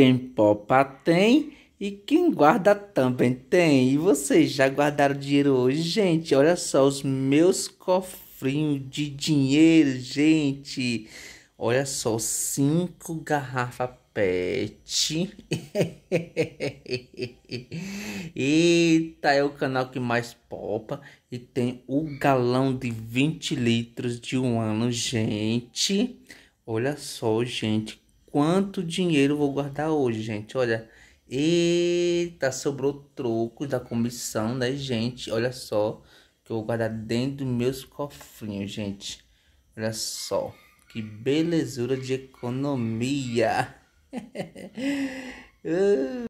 Quem popa tem e quem guarda também tem. E vocês já guardaram dinheiro hoje? Gente, olha só os meus cofrinhos de dinheiro, gente. Olha só, cinco garrafas pet. Eita, é o canal que mais popa. E tem o galão de 20 litros de um ano, gente. Olha só, gente, quanto dinheiro vou guardar hoje, gente. Olha, eita, sobrou troco da comissão, né, gente? Olha só, que eu vou guardar dentro dos meus cofrinhos, gente. Olha só, que belezura de economia.